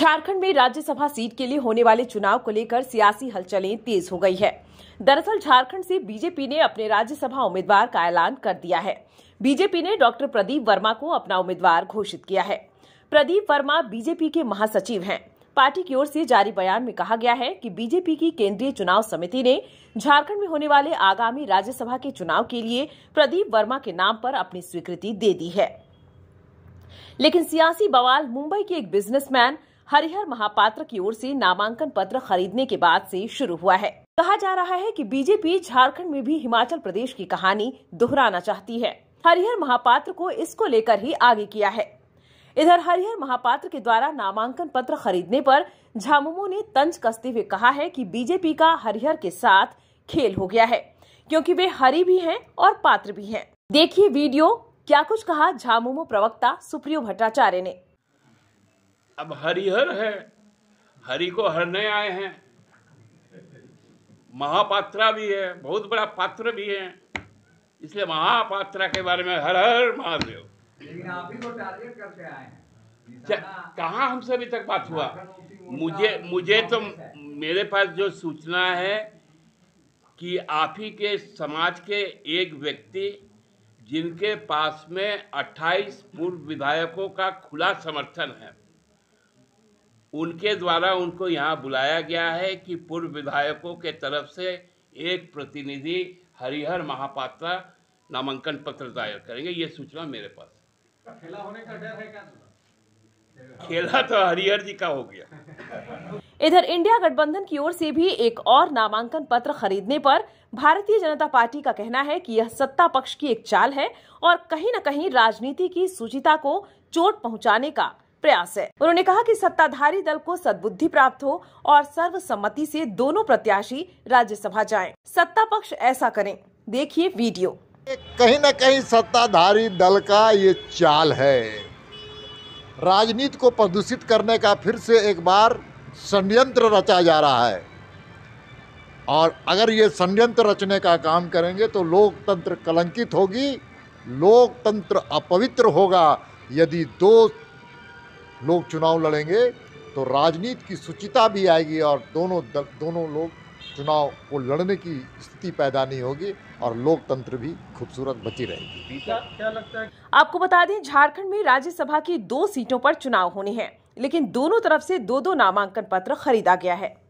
झारखंड में राज्यसभा सीट के लिए होने वाले चुनाव को लेकर सियासी हलचलें तेज हो गई है दरअसल झारखंड से बीजेपी ने अपने राज्यसभा उम्मीदवार का ऐलान कर दिया है बीजेपी ने डॉक्टर प्रदीप वर्मा को अपना उम्मीदवार घोषित किया है प्रदीप वर्मा बीजेपी के महासचिव हैं पार्टी की ओर से जारी बयान में कहा गया है कि बीजेपी की केंद्रीय चुनाव समिति ने झारखंड में होने वाले आगामी राज्यसभा के चुनाव के लिए प्रदीप वर्मा के नाम पर अपनी स्वीकृति दे दी है लेकिन सियासी बवाल मुंबई के एक बिजनेसमैन हरिहर महापात्र की ओर से नामांकन पत्र खरीदने के बाद से शुरू हुआ है कहा जा रहा है कि बीजेपी झारखंड में भी हिमाचल प्रदेश की कहानी दोहराना चाहती है हरिहर महापात्र को इसको लेकर ही आगे किया है इधर हरिहर महापात्र के द्वारा नामांकन पत्र खरीदने पर झामुमो ने तंज कसते हुए कहा है कि बीजेपी का हरिहर के साथ खेल हो गया है क्योंकि वे हरी भी हैं और पात्र भी हैं। देखिए वीडियो क्या कुछ कहा झामुमो प्रवक्ता सुप्रियो भट्टाचार्य ने अब हरिहर है हरि को हरने आए हैं महापात्रा भी है बहुत बड़ा पात्र भी है इसलिए महापात्रा के बारे में हर हर महादेव लेकिन आप ही को तो टारगेट आए हैं कहाँ हमसे अभी तक बात हुआ मुझे मुझे तो मेरे पास जो सूचना है कि आप ही के समाज के एक व्यक्ति जिनके पास में 28 पूर्व विधायकों का खुला समर्थन है उनके द्वारा उनको यहाँ बुलाया गया है कि पूर्व विधायकों के तरफ से एक प्रतिनिधि हरिहर महापात्रा नामांकन पत्र दायर करेंगे ये सूचना मेरे पास खेला होने का डर है क्या खेला तो हरिहर जी का हो गया इधर इंडिया गठबंधन की ओर से भी एक और नामांकन पत्र खरीदने पर भारतीय जनता पार्टी का कहना है कि यह सत्ता पक्ष की एक चाल है और कहीं न कहीं राजनीति की सुचिता को चोट पहुंचाने का प्रयास है उन्होंने कहा कि सत्ताधारी दल को सद्बुद्धि प्राप्त हो और सर्वसम्मति से दोनों प्रत्याशी राज्यसभा जाएं। सत्ता पक्ष ऐसा करें देखिए वीडियो कहीं न कहीं सत्ताधारी दल का ये चाल है राजनीति को प्रदूषित करने का फिर से एक बार षडयंत्र रचा जा रहा है और अगर ये षडयंत्र रचने का काम करेंगे तो लोकतंत्र कलंकित होगी लोकतंत्र अपवित्र होगा यदि दो लोग चुनाव लड़ेंगे तो राजनीति की सुचिता भी आएगी और दोनों दल, दोनों लोग चुनाव को लड़ने की स्थिति पैदा नहीं होगी और लोकतंत्र भी खूबसूरत बची रहेगी क्या, लगता है आपको बता दें झारखंड में राज्यसभा की दो सीटों पर चुनाव होने हैं लेकिन दोनों तरफ से दो दो नामांकन पत्र खरीदा गया है